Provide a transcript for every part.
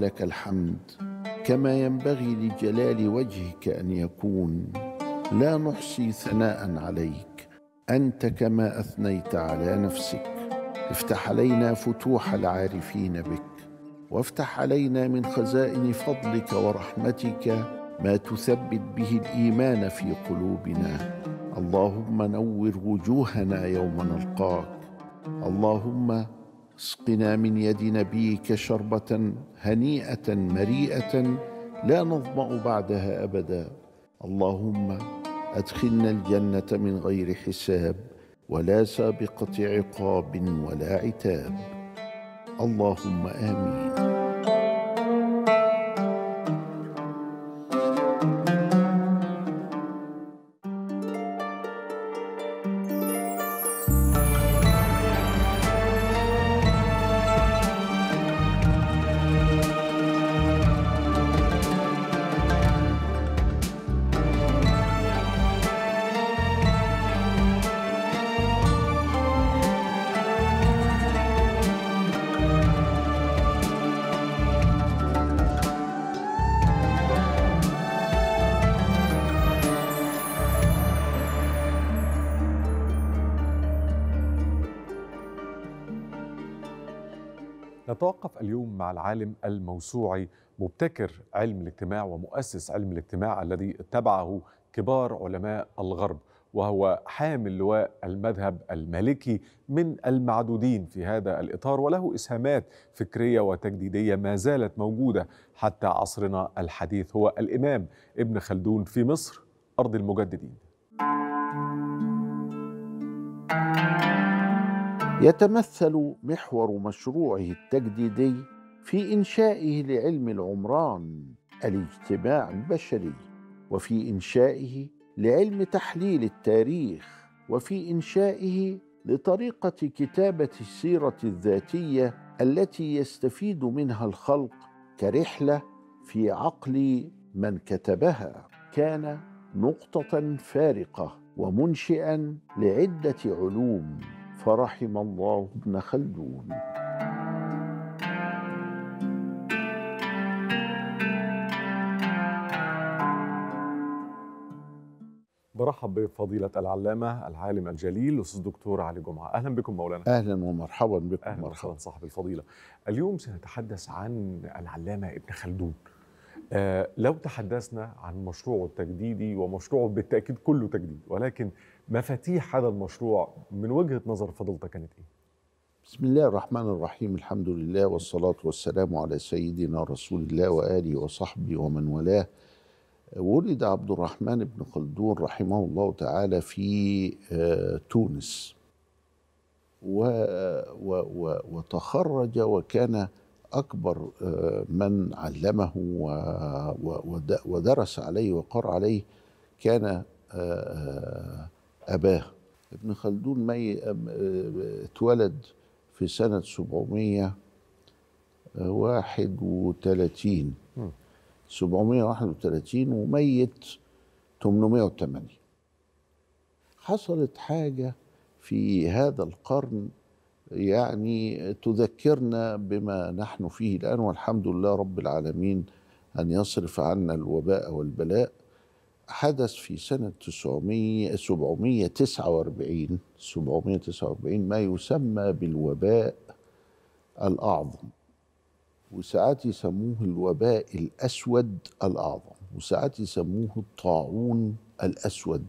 ولك الحمد كما ينبغي لجلال وجهك ان يكون لا نحصي ثناء عليك انت كما اثنيت على نفسك افتح علينا فتوح العارفين بك وافتح علينا من خزائن فضلك ورحمتك ما تثبت به الايمان في قلوبنا اللهم نور وجوهنا يوم نلقاك اللهم اسقنا من يد نبيك شربة هنيئة مريئة لا نظمأ بعدها أبدا اللهم أدخلنا الجنة من غير حساب ولا سابقة عقاب ولا عتاب اللهم آمين نتوقف اليوم مع العالم الموسوعي مبتكر علم الاجتماع ومؤسس علم الاجتماع الذي اتبعه كبار علماء الغرب وهو حامل لواء المذهب المالكي من المعدودين في هذا الاطار وله اسهامات فكريه وتجديديه ما زالت موجوده حتى عصرنا الحديث هو الامام ابن خلدون في مصر ارض المجددين. يتمثل محور مشروعه التجديدي في انشائه لعلم العمران الاجتماع البشري وفي انشائه لعلم تحليل التاريخ وفي انشائه لطريقه كتابه السيره الذاتيه التي يستفيد منها الخلق كرحله في عقل من كتبها كان نقطه فارقه ومنشئا لعده علوم فرحم الله ابن خلدون برحب بفضيلة العلامة العالم الجليل الأستاذ الدكتور علي جمعة أهلا بكم مولانا أهلا ومرحبا بكم أهلا مرحبا صاحب الفضيلة اليوم سنتحدث عن العلامة ابن خلدون آه لو تحدثنا عن مشروعه التجديدي ومشروعه بالتأكيد كله تجديد ولكن مفاتيح هذا المشروع من وجهه نظر فضلتك كانت ايه؟ بسم الله الرحمن الرحيم الحمد لله والصلاة والسلام على سيدنا رسول الله وآله وصحبه ومن والاه ولد عبد الرحمن بن خلدون رحمه الله تعالى في آه، تونس و و و وتخرج وكان أكبر آه، من علمه ودرس عليه وقرأ عليه كان آآ آه، أباه ابن خلدون مي أه، اتولد في سنة 731 731 وميت 808 حصلت حاجة في هذا القرن يعني تذكرنا بما نحن فيه الآن والحمد لله رب العالمين أن يصرف عنا الوباء والبلاء حدث في سنة 900 749 749 ما يسمى بالوباء الأعظم وساعات يسموه الوباء الأسود الأعظم وساعات يسموه الطاعون الأسود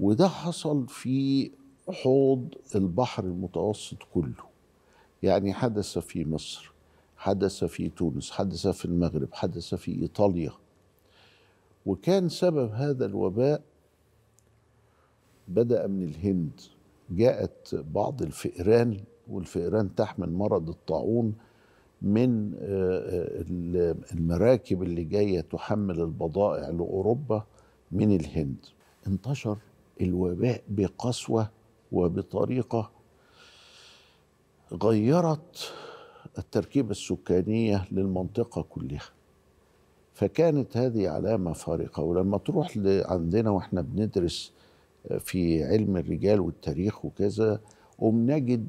وده حصل في حوض البحر المتوسط كله يعني حدث في مصر حدث في تونس حدث في المغرب حدث في إيطاليا وكان سبب هذا الوباء بدأ من الهند جاءت بعض الفئران والفئران تحمل مرض الطاعون من آه، آه، المراكب اللي جاية تحمل البضائع لأوروبا من الهند انتشر الوباء بقسوة وبطريقة غيرت التركيبة السكانية للمنطقة كلها فكانت هذه علامة فارقة ولما تروح عندنا وإحنا بندرس آه، في علم الرجال والتاريخ وكذا ومنجد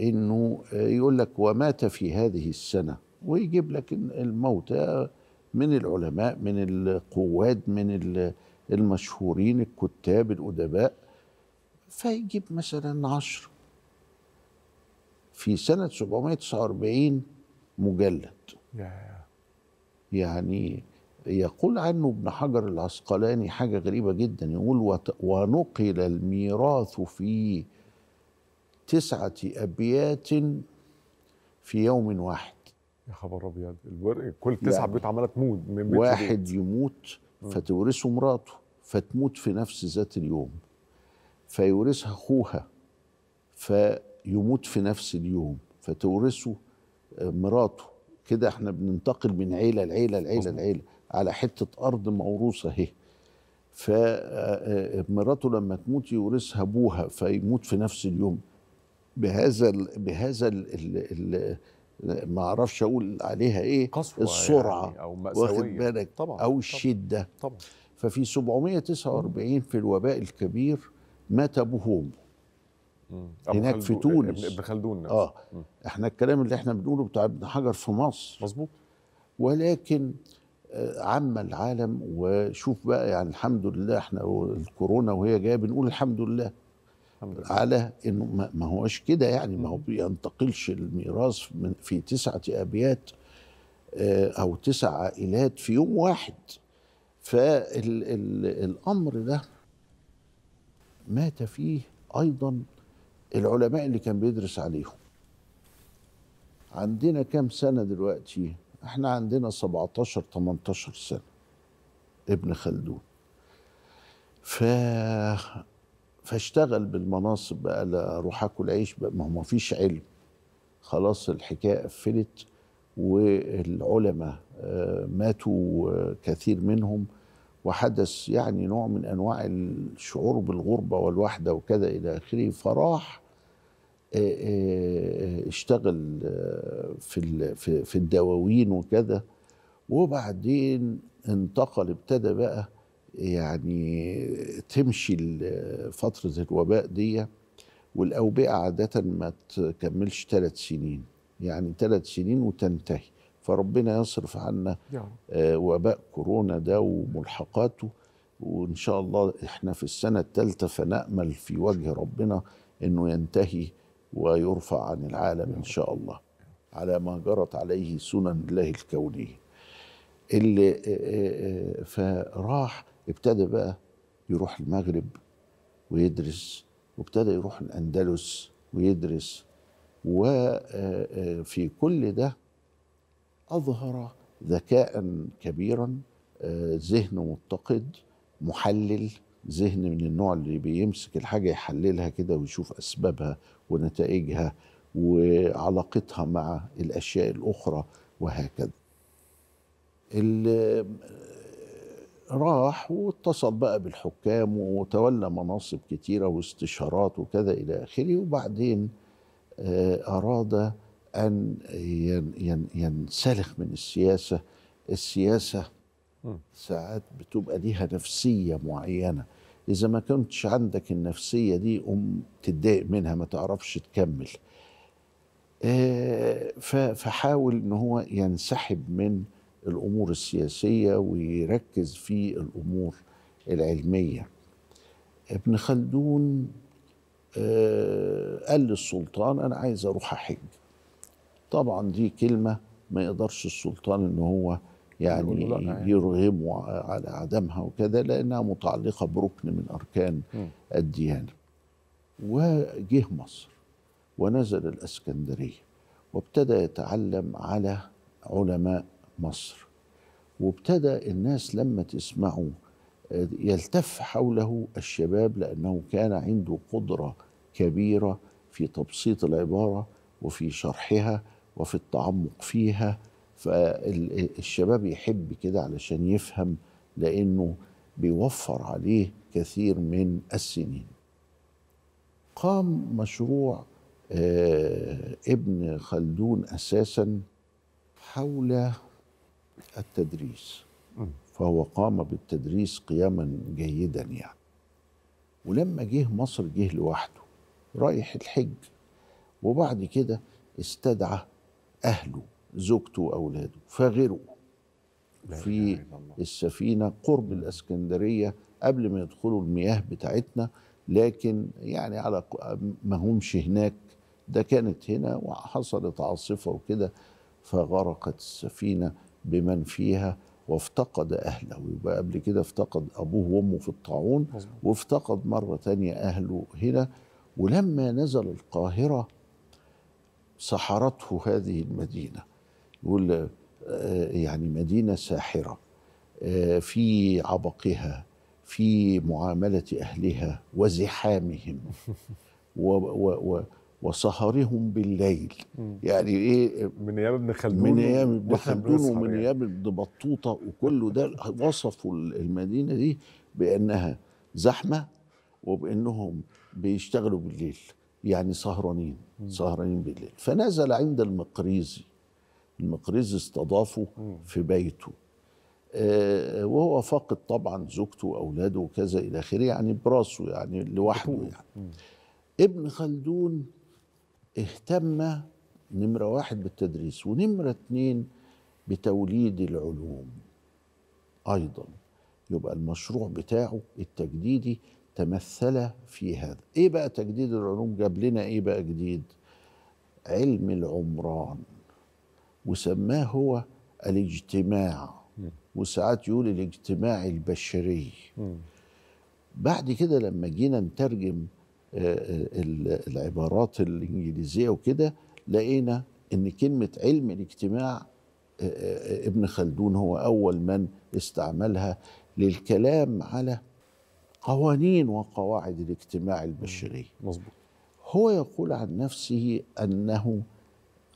انه آه، يقول لك ومات في هذه السنه ويجيب لك الموتى من العلماء من القواد من المشهورين الكتاب الادباء فيجيب مثلا عشر في سنه 749 مجلد yeah. يعني يقول عنه ابن حجر العسقلاني حاجة غريبة جدا يقول ونقل الميراث في تسعة أبيات في يوم واحد يا خبر أبيض الورق كل تسعة يعني بيوت عمالة تموت من بيت واحد بيت. يموت فتورثه مراته فتموت في نفس ذات اليوم فيورثها أخوها فيموت في نفس اليوم فتورثه مراته كده احنا بننتقل من عيله لعيله لعيله لعيله على حته ارض موروثه اهي فمراته آه، آه، لما تموت يورثها ابوها فيموت في نفس اليوم بهذا الـ بهذا الـ الـ الـ ما اعرفش اقول عليها ايه قسوة السرعه يعني او مأساوية. واخد بالك طبعا او الشده طبعا, طبعا ففي 749 في الوباء الكبير مات ابوهم هناك في تونس ابن خلدون اه مم. احنا الكلام اللي احنا بنقوله بتاع ابن حجر في مصر مظبوط ولكن آه، عم العالم وشوف بقى يعني الحمد لله احنا الكورونا وهي جايه بنقول الحمد لله على انه ما هوش كده يعني ما هو بينتقلش الميراث في تسعه ابيات آه، او تسع عائلات في يوم واحد فالامر ده مات فيه ايضا العلماء اللي كان بيدرس عليهم عندنا كام سنة دلوقتي احنا عندنا 17 18 سنة ابن خلدون ف فاشتغل بالمناصب بقى لا روح اكل عيش بقى ما هو ما فيش علم خلاص الحكايه قفلت والعلماء آه، ماتوا آه، كثير منهم وحدث يعني نوع من انواع الشعور بالغربه والوحده وكذا الى اخره فراح آه، آه، اشتغل آه، في في الدواوين وكذا وبعدين انتقل ابتدى بقى يعني تمشي فتره الوباء دي والاوبئه عاده ما تكملش ثلاث سنين يعني ثلاث سنين وتنتهي فربنا يصرف عنا نعم. آه، وباء كورونا ده وملحقاته وان شاء الله احنا في السنه الثالثه فنامل في وجه ربنا انه ينتهي ويرفع عن العالم ان شاء الله على ما جرت عليه سنن الله الكونيه اللي آه، آه، فراح ابتدى بقى يروح المغرب ويدرس وابتدى يروح الاندلس ويدرس وفي كل ده أظهر ذكاء كبيرا آه، ذهن متقد محلل ذهن من النوع اللي بيمسك الحاجة يحللها كده ويشوف أسبابها ونتائجها وعلاقتها مع الأشياء الأخرى وهكذا راح واتصل بقى بالحكام وتولى مناصب كتيرة واستشارات وكذا إلى آخره وبعدين آه، أراد أن ينسلخ من السياسة السياسة ساعات بتبقى ليها نفسية معينة إذا ما كنتش عندك النفسية دي قوم تتضايق منها ما تعرفش تكمل آه، فحاول ان هو ينسحب من الامور السياسيه ويركز في الامور العلميه ابن خلدون آه، قال للسلطان انا عايز اروح احج طبعا دي كلمه ما يقدرش السلطان ان هو يعني, يعني. يرغم على عدمها وكذا لانها متعلقه بركن من اركان الديانه وجه مصر ونزل الاسكندريه وابتدى يتعلم على علماء مصر وابتدى الناس لما تسمعه يلتف حوله الشباب لانه كان عنده قدره كبيره في تبسيط العباره وفي شرحها وفي التعمق فيها فالشباب يحب كده علشان يفهم لانه بيوفر عليه كثير من السنين قام مشروع آه، ابن خلدون اساسا حول التدريس فهو قام بالتدريس قياما جيدا يعني ولما جه مصر جه لوحده رايح الحج وبعد كده استدعى أهله زوجته وأولاده فغرقوا في السفينة قرب الإسكندرية قبل ما يدخلوا المياه بتاعتنا لكن يعني على ما همش هناك ده كانت هنا وحصلت عاصفة وكده فغرقت السفينة بمن فيها وافتقد أهله يبقى قبل كده افتقد أبوه وأمه في الطاعون وافتقد مرة تانية أهله هنا ولما نزل القاهرة سحرته هذه المدينة يقول آه، يعني مدينة ساحرة آه، في عبقها في معاملة أهلها وزحامهم و و و وسهرهم بالليل يعني ايه من ايام ابن خلدون من ايام ابن خلدون ومن يعني. ايام ابن بطوطه وكله ده وصفوا المدينه دي بانها زحمه وبانهم بيشتغلوا بالليل يعني سهرانين سهرانين بالليل فنزل عند المقريزي المقريزي استضافه في بيته آه وهو فاقد طبعا زوجته واولاده وكذا الى اخره يعني براسه يعني لوحده يعني ابن خلدون اهتم نمرة واحد بالتدريس ونمرة اتنين بتوليد العلوم أيضا يبقى المشروع بتاعه التجديدي تمثل في هذا ايه بقى تجديد العلوم جاب لنا ايه بقى جديد علم العمران وسماه هو الاجتماع وساعات يقول الاجتماع البشري بعد كده لما جينا نترجم آه، آه، العبارات الانجليزيه وكده لقينا ان كلمه علم الاجتماع آه، ابن خلدون هو اول من استعملها للكلام على قوانين وقواعد الاجتماع البشري مظبوط هو يقول عن نفسه أنه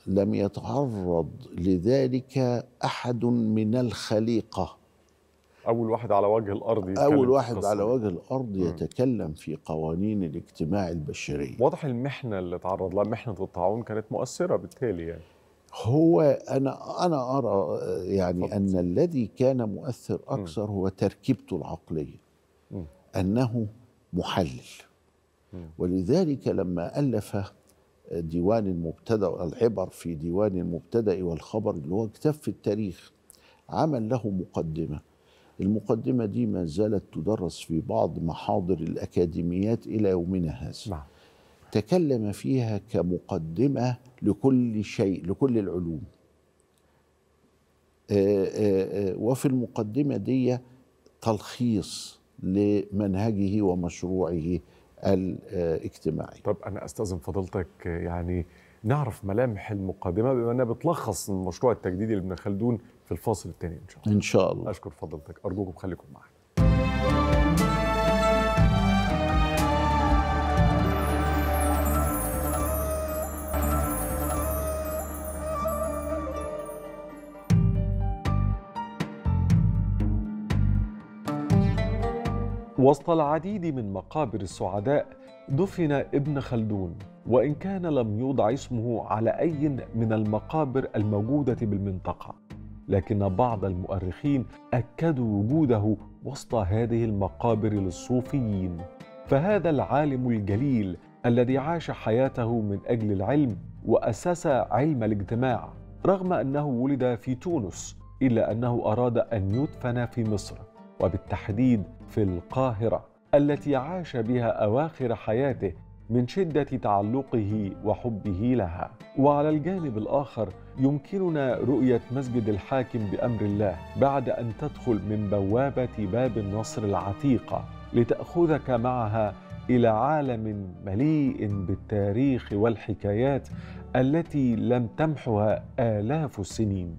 لم يتعرض لذلك أحد من الخليقة أول واحد على وجه الأرض يتكلم أول واحد على وجه الأرض يتكلم في قوانين الاجتماع البشري واضح المحنة اللي تعرض لها محنة الطاعون كانت مؤثرة بالتالي يعني هو أنا أنا أرى يعني فضل. أن الذي كان مؤثر أكثر هو تركيبته العقلية أنه محلل ولذلك لما ألف ديوان المبتدأ العبر في ديوان المبتدأ والخبر اللي هو كتاب في التاريخ عمل له مقدمة المقدمة دي ما زالت تدرس في بعض محاضر الأكاديميات إلى يومنا هذا نعم. تكلم فيها كمقدمة لكل شيء لكل العلوم آه، آه، آه، وفي المقدمة دي تلخيص لمنهجه ومشروعه الاجتماعي طب أنا أستأذن فضلتك يعني نعرف ملامح المقدمة بما أنها بتلخص المشروع التجديدي لابن خلدون في الفاصل الثاني إن شاء الله إن شاء الله أشكر فضلتك أرجوكم خليكم معي وسط العديد من مقابر السعداء دفن ابن خلدون وان كان لم يوضع اسمه على اي من المقابر الموجوده بالمنطقه لكن بعض المؤرخين اكدوا وجوده وسط هذه المقابر للصوفيين فهذا العالم الجليل الذي عاش حياته من اجل العلم واسس علم الاجتماع رغم انه ولد في تونس الا انه اراد ان يدفن في مصر وبالتحديد في القاهرة التي عاش بها أواخر حياته من شدة تعلقه وحبه لها وعلى الجانب الآخر يمكننا رؤية مسجد الحاكم بأمر الله بعد أن تدخل من بوابة باب النصر العتيقة لتأخذك معها إلى عالم مليء بالتاريخ والحكايات التي لم تمحها آلاف السنين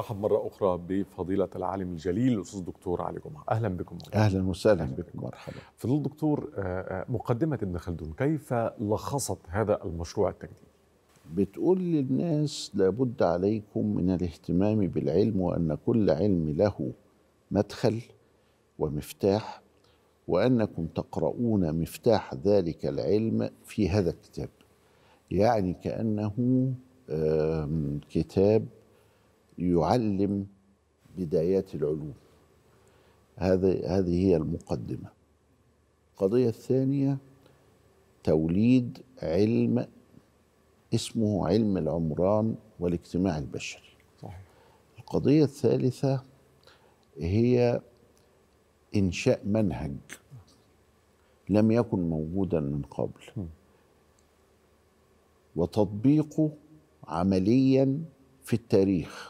رحب مرة أخرى بفضيلة العالم الجليل الأستاذ الدكتور علي جمعة أهلا بكم مرحبا. أهلا وسهلا بكم مرحبا فضيلة الدكتور آه، آه، مقدمة ابن خلدون كيف لخصت هذا المشروع التجديدي؟ بتقول للناس لابد عليكم من الاهتمام بالعلم وأن كل علم له مدخل ومفتاح وأنكم تقرؤون مفتاح ذلك العلم في هذا الكتاب يعني كأنه كتاب يعلم بدايات العلوم هذا هذه هي المقدمة القضية الثانية توليد علم اسمه علم العمران والاجتماع البشري صحيح. القضية الثالثة هي إنشاء منهج لم يكن موجودا من قبل وتطبيقه عمليا في التاريخ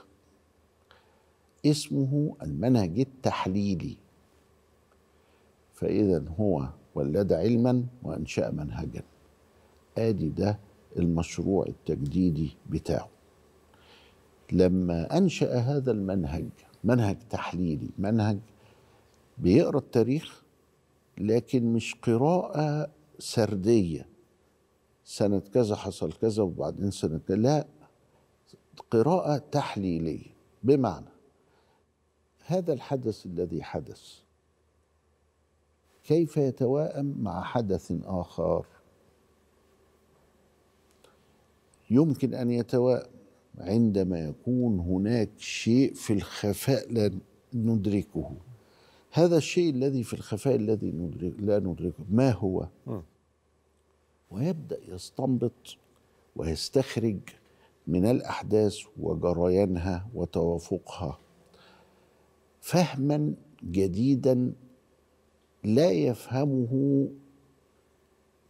اسمه المنهج التحليلي فإذا هو ولد علما وأنشأ منهجا آدي ده المشروع التجديدي بتاعه لما أنشأ هذا المنهج منهج تحليلي منهج بيقرأ التاريخ لكن مش قراءة سردية سنة كذا حصل كذا وبعدين سنة كذا لا قراءة تحليلية بمعنى هذا الحدث الذي حدث كيف يتواءم مع حدث آخر يمكن أن يتواءم عندما يكون هناك شيء في الخفاء لا ندركه هذا الشيء الذي في الخفاء الذي ندرك لا ندركه ما هو ويبدأ يستنبط ويستخرج من الأحداث وجريانها وتوافقها فهما جديدا لا يفهمه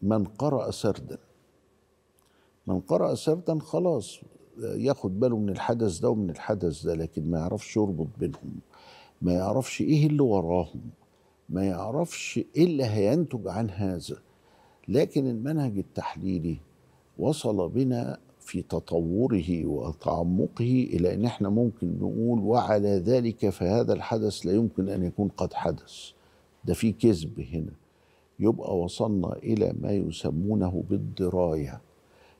من قرأ سردا من قرأ سردا خلاص ياخد باله من الحدث ده ومن الحدث ده لكن ما يعرفش يربط بينهم ما يعرفش ايه اللي وراهم ما يعرفش ايه اللي هينتج عن هذا لكن المنهج التحليلي وصل بنا في تطوره وتعمقه الى ان احنا ممكن نقول وعلى ذلك فهذا الحدث لا يمكن ان يكون قد حدث ده في كذب هنا يبقى وصلنا الى ما يسمونه بالدرايه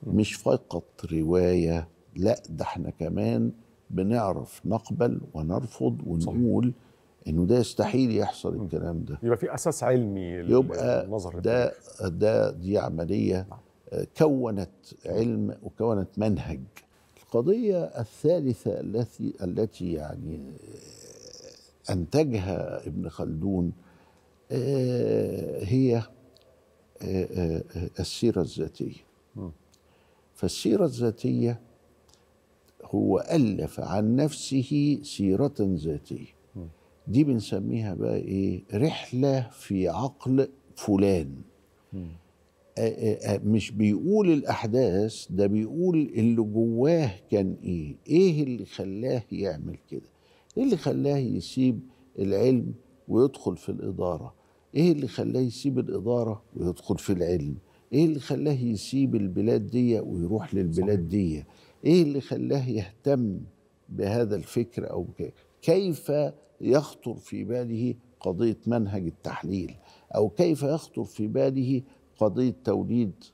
مش فقط روايه لا ده احنا كمان بنعرف نقبل ونرفض ونقول صحيح. انه ده يستحيل يحصل الكلام ده يبقى في اساس علمي يبقى ده ده دي عمليه نعم. كونت علم وكونت منهج القضية الثالثة التي التي يعني آه، أنتجها ابن خلدون آه، هي آه، السيرة الذاتية فالسيرة الذاتية هو ألف عن نفسه سيرة ذاتية دي بنسميها بقى إيه رحلة في عقل فلان مش بيقول الاحداث ده بيقول اللي جواه كان ايه ايه اللي خلاه يعمل كده ايه اللي خلاه يسيب العلم ويدخل في الاداره ايه اللي خلاه يسيب الاداره ويدخل في العلم ايه اللي خلاه يسيب البلاد دي ويروح للبلاد دي ايه اللي خلاه يهتم بهذا الفكر او كيف يخطر في باله قضيه منهج التحليل او كيف يخطر في باله قضيه توليد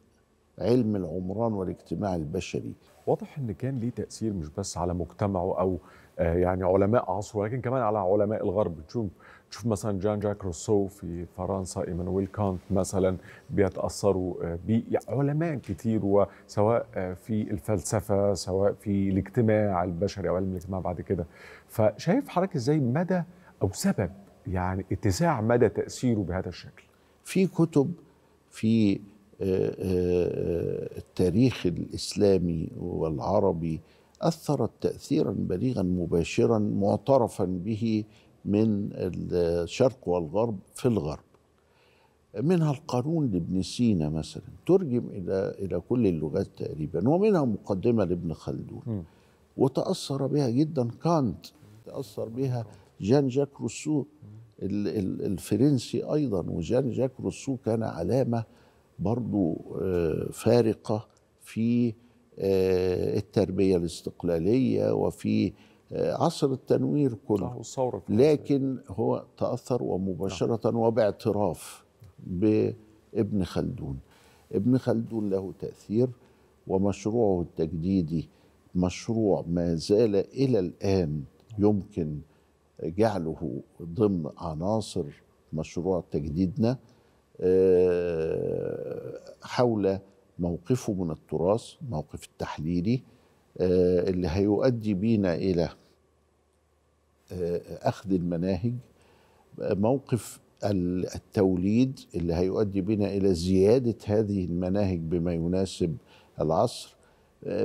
علم العمران والاجتماع البشري واضح ان كان ليه تاثير مش بس على مجتمعه او آه، يعني علماء عصره لكن كمان على علماء الغرب تشوف تشوف مثلا جان جاك روسو في فرنسا ايمانويل كانت مثلا بيتاثروا آه، بعلماء علماء كتير وسواء آه، في الفلسفه سواء في الاجتماع البشري او علم الاجتماع بعد كده فشايف حضرتك ازاي مدى او سبب يعني اتساع مدى تاثيره بهذا الشكل في كتب في آه، آه، آه، التاريخ الاسلامي والعربي اثرت تاثيرا بليغا مباشرا معترفا به من الشرق والغرب في الغرب منها القانون لابن سينا مثلا ترجم الى الى كل اللغات تقريبا ومنها مقدمه لابن خلدون وتاثر بها جدا كانت تاثر بها جان جاك روسو الفرنسي ايضا وجان جاك روسو كان علامه برضو آه، فارقه في آه، التربيه الاستقلاليه وفي آه، عصر التنوير كله نعم، لكن هو تاثر ومباشره نعم. وباعتراف بابن خلدون ابن خلدون له تاثير ومشروعه التجديدي مشروع ما زال الى الان يمكن جعله ضمن عناصر مشروع تجديدنا آه، حول موقفه من التراث موقف التحليلي آه، اللي هيؤدي بينا إلى آه، أخذ المناهج موقف التوليد اللي هيؤدي بنا إلى زيادة هذه المناهج بما يناسب العصر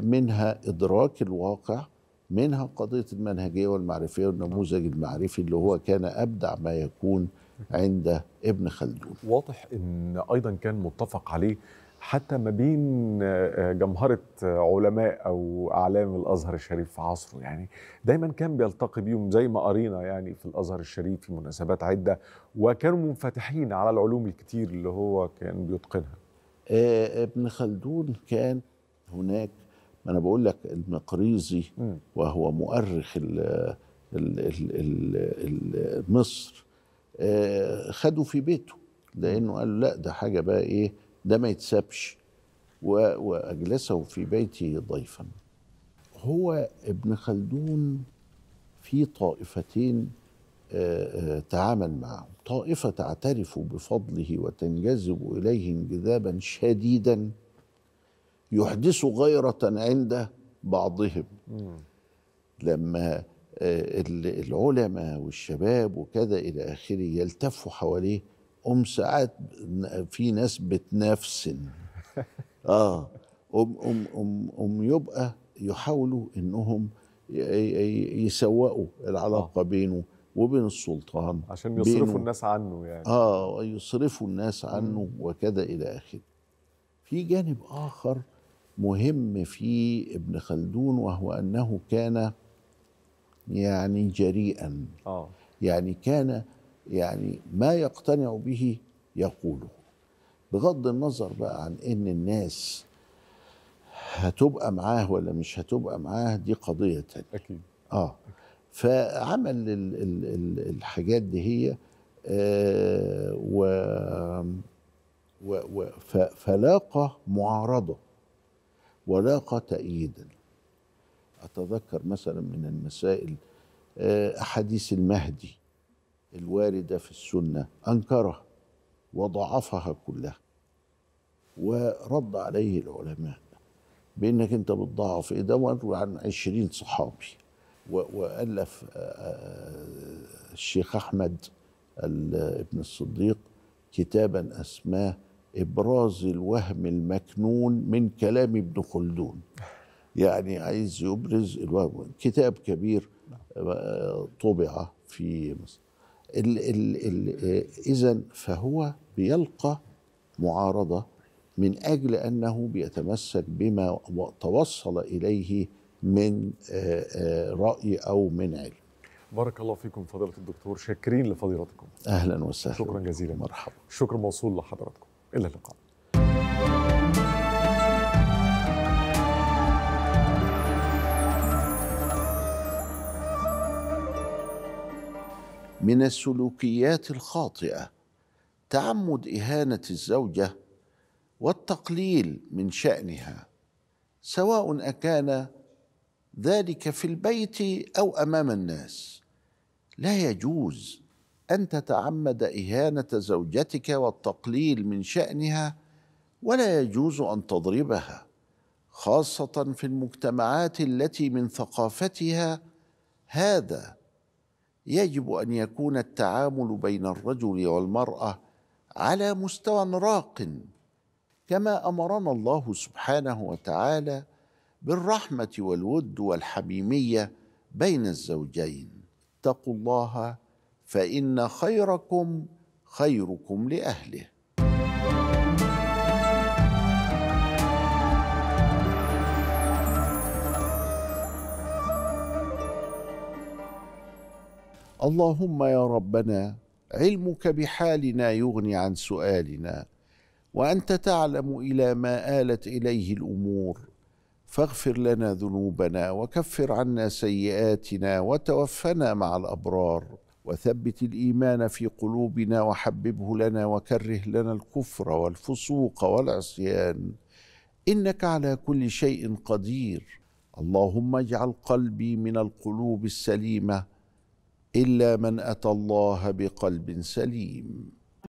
منها إدراك الواقع منها قضية المنهجية والمعرفية والنموذج المعرفي اللي هو كان أبدع ما يكون عند ابن خلدون واضح أن أيضا كان متفق عليه حتى ما بين آه، آه، جمهرة آه، علماء أو أعلام الأزهر الشريف في عصره يعني دايما كان بيلتقي بيهم زي ما قرينا يعني في الأزهر الشريف في مناسبات عدة وكانوا منفتحين على العلوم الكتير اللي هو كان بيتقنها ابن خلدون كان هناك ما انا بقول لك المقريزي وهو مؤرخ الـ الـ الـ مصر آه، خده في بيته لانه قال لا ده حاجه بقى ايه ده ما يتسابش واجلسه في بيتي ضيفا هو ابن خلدون في طائفتين آه، آه، تعامل معهم طائفه تعترف بفضله وتنجذب اليه انجذابا شديدا يحدث غيرة عند بعضهم لما آه، العلماء والشباب وكذا إلى آخره يلتفوا حواليه أم ساعات في ناس بتنافس آه أم, أم, أم, أم يبقى يحاولوا إنهم يسوقوا العلاقة آه. بينه وبين السلطان عشان يصرفوا الناس عنه يعني اه يصرفوا الناس عنه وكذا الى اخره في جانب اخر مهم في ابن خلدون وهو انه كان يعني جريئا آه. يعني كان يعني ما يقتنع به يقوله بغض النظر بقى عن ان الناس هتبقى معاه ولا مش هتبقى معاه دي قضيه تانية اكيد اه فعمل الـ الـ الـ الحاجات دي هي آه و, و, و فلاقى معارضه ولاقى تأييدا أتذكر مثلا من المسائل آه، أحاديث المهدي الواردة في السنة أنكرها وضعفها كلها ورد عليه العلماء بأنك أنت بتضعف إيه ده عن عشرين صحابي وألف آه، آه، الشيخ أحمد ابن الصديق كتابا أسماه ابراز الوهم المكنون من كلام ابن خلدون يعني عايز يبرز الوهم كتاب كبير آه، طبع في مصر آه، اذا فهو بيلقى معارضه من اجل انه بيتمسك بما توصل اليه من آه، راي او من علم بارك الله فيكم فضيلة الدكتور شاكرين لفضيلتكم أهلا وسهلا شكرا جزيلا مرحبا شكرا موصول لحضراتكم إلى اللقاء من السلوكيات الخاطئه تعمد اهانه الزوجه والتقليل من شانها سواء اكان ذلك في البيت او امام الناس لا يجوز ان تتعمد اهانه زوجتك والتقليل من شانها ولا يجوز ان تضربها خاصه في المجتمعات التي من ثقافتها هذا يجب ان يكون التعامل بين الرجل والمراه على مستوى راق كما امرنا الله سبحانه وتعالى بالرحمه والود والحميميه بين الزوجين اتقوا الله فان خيركم خيركم لاهله اللهم يا ربنا علمك بحالنا يغني عن سؤالنا وانت تعلم الى ما الت اليه الامور فاغفر لنا ذنوبنا وكفر عنا سيئاتنا وتوفنا مع الابرار وثبت الايمان في قلوبنا وحببه لنا وكره لنا الكفر والفسوق والعصيان انك على كل شيء قدير اللهم اجعل قلبي من القلوب السليمه الا من اتى الله بقلب سليم